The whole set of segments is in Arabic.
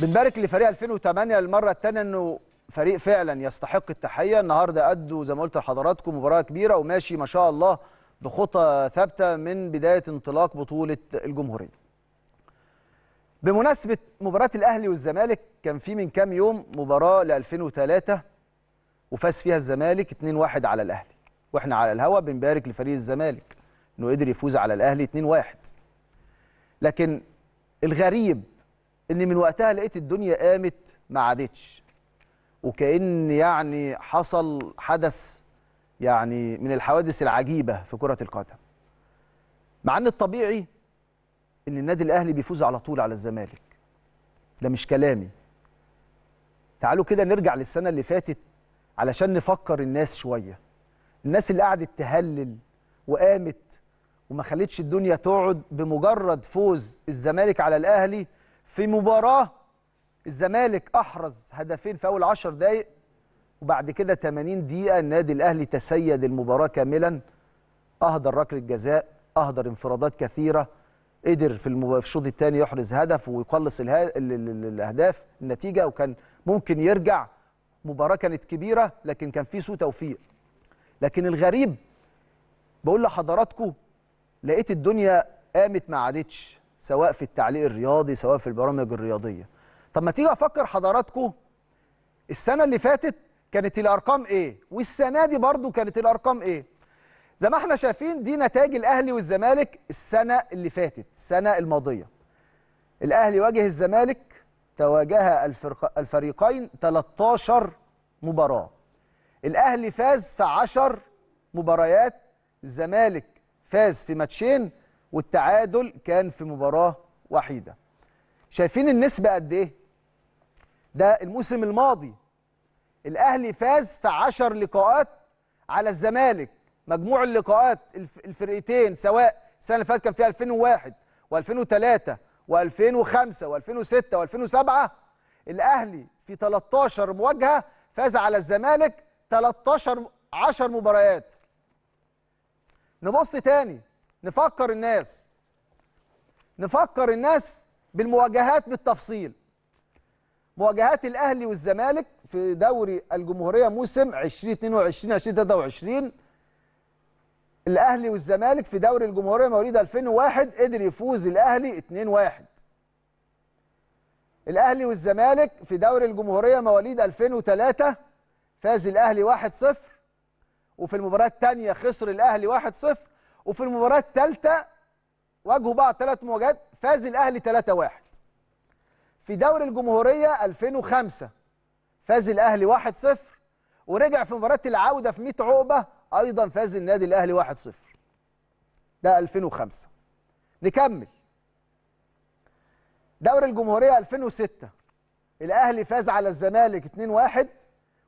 بنبارك لفريق 2008 للمره الثانيه انه فريق فعلا يستحق التحيه النهارده ادوا زي ما قلت لحضراتكم مباراه كبيره وماشي ما شاء الله بخطى ثابته من بدايه انطلاق بطوله الجمهوريه. بمناسبه مباراه الاهلي والزمالك كان في من كام يوم مباراه ل 2003 وفاز فيها الزمالك 2-1 على الاهلي واحنا على الهوا بنبارك لفريق الزمالك انه قدر يفوز على الاهلي 2-1. لكن الغريب ان من وقتها لقيت الدنيا قامت ما عادتش وكأن يعني حصل حدث يعني من الحوادث العجيبة في كرة القدم مع ان الطبيعي ان النادي الاهلي بيفوز على طول على الزمالك ده مش كلامي تعالوا كده نرجع للسنة اللي فاتت علشان نفكر الناس شوية الناس اللي قعدت تهلل وقامت وما خلتش الدنيا تقعد بمجرد فوز الزمالك على الاهلي في مباراة الزمالك أحرز هدفين في أول 10 دقايق وبعد كده 80 دقيقة النادي الأهلي تسيد المباراة كاملا أهدر ركلة جزاء أهدر انفرادات كثيرة قدر في الشوط الثاني يحرز هدف ويقلص الأهداف النتيجة وكان ممكن يرجع مباراة كانت كبيرة لكن كان في سوء توفيق لكن الغريب بقول لحضراتكم لقيت الدنيا قامت ما عادتش سواء في التعليق الرياضي سواء في البرامج الرياضيه طب ما تيجي افكر حضراتكم السنه اللي فاتت كانت الارقام ايه والسنه دي برضو كانت الارقام ايه زي ما احنا شايفين دي نتائج الاهلي والزمالك السنه اللي فاتت السنه الماضيه الاهلي واجه الزمالك تواجه الفرق الفريقين 13 مباراه الاهلي فاز في 10 مباريات الزمالك فاز في ماتشين والتعادل كان في مباراه وحيده شايفين النسبه قد ايه ده الموسم الماضي الاهلي فاز في 10 لقاءات على الزمالك مجموع اللقاءات الفرقتين سواء السنه اللي فاتت كان فيها 2001 و2003 و2005 و2006 و2007 الاهلي في 13 مواجهه فاز على الزمالك 13 10 مباريات نبص تاني نفكر الناس نفكر الناس بالمواجهات بالتفصيل مواجهات الاهلي والزمالك في دوري الجمهوريه موسم 2022 2023 الاهلي والزمالك في دوري الجمهوريه مواليد 2001 قدر يفوز الاهلي 2-1 الاهلي والزمالك في دوري الجمهوريه مواليد 2003 فاز الاهلي 1-0 وفي المباراه الثانيه خسر الاهلي 1-0 وفي المباراه التالتة واجهوا بعض ثلاث مواجهات فاز الاهلي 3-1 في دوري الجمهوريه 2005 فاز الاهلي 1-0 ورجع في مباراه العوده في 100 عقبه ايضا فاز النادي الاهلي 1-0 ده 2005 نكمل دوري الجمهوريه 2006 الاهلي فاز على الزمالك 2-1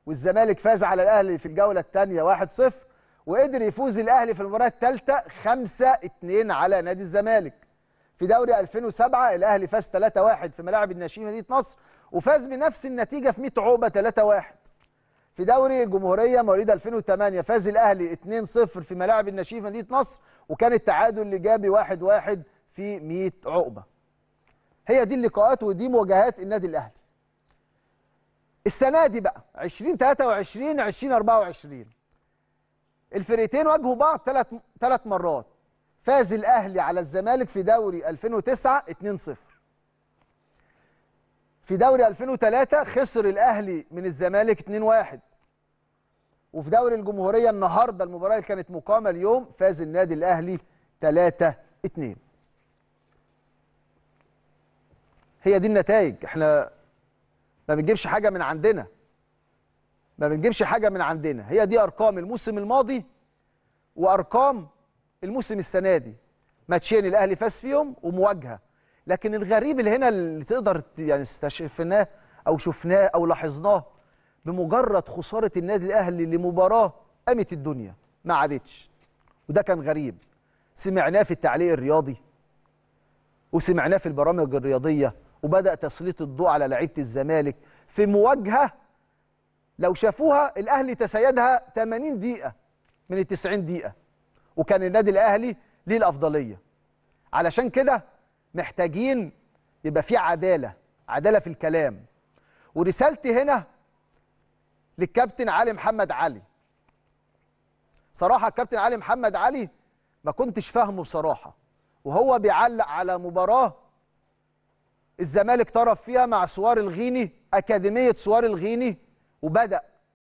والزمالك فاز على الاهلي في الجوله الثانيه 1-0 وقدر يفوز الاهلي في المباراه الثالثه 5 2 على نادي الزمالك في دوري 2007 الاهلي فاز 3-1 في ملاعب الناشئين مدينه نصر وفاز بنفس النتيجه في 100 عقبه 3-1 في دوري الجمهوريه مواليد 2008 فاز الاهلي 2-0 في ملاعب الناشئين مدينه نصر وكان التعادل اللي جاب 1-1 في 100 عقبه هي دي اللقاءات ودي مواجهات النادي الاهلي السنه دي بقى 2023 2024 الفرقتين واجهوا بعض ثلاث ثلاث مرات فاز الاهلي على الزمالك في دوري 2009 2-0 في دوري 2003 خسر الاهلي من الزمالك 2-1 وفي دوري الجمهوريه النهارده المباراه اللي كانت مقامه اليوم فاز النادي الاهلي 3-2 هي دي النتائج احنا ما بنجيبش حاجه من عندنا ما بنجيبش حاجه من عندنا هي دي ارقام الموسم الماضي وارقام الموسم السنه دي ماتشين الاهلي فاز فيهم ومواجهه لكن الغريب اللي هنا اللي تقدر يعني استشفناه او شفناه او لاحظناه بمجرد خساره النادي الاهلي لمباراه قامت الدنيا ما عادتش وده كان غريب سمعناه في التعليق الرياضي وسمعناه في البرامج الرياضيه وبدا تسليط الضوء على لعيبه الزمالك في مواجهه لو شافوها الاهلي تسيدها 80 دقيقه من ال 90 دقيقه وكان النادي الاهلي ليه الافضليه علشان كده محتاجين يبقى في عداله عداله في الكلام ورسالتي هنا للكابتن علي محمد علي صراحه الكابتن علي محمد علي ما كنتش فاهمه بصراحه وهو بيعلق على مباراه الزمالك طرف فيها مع سوار الغيني اكاديميه سوار الغيني وبدأ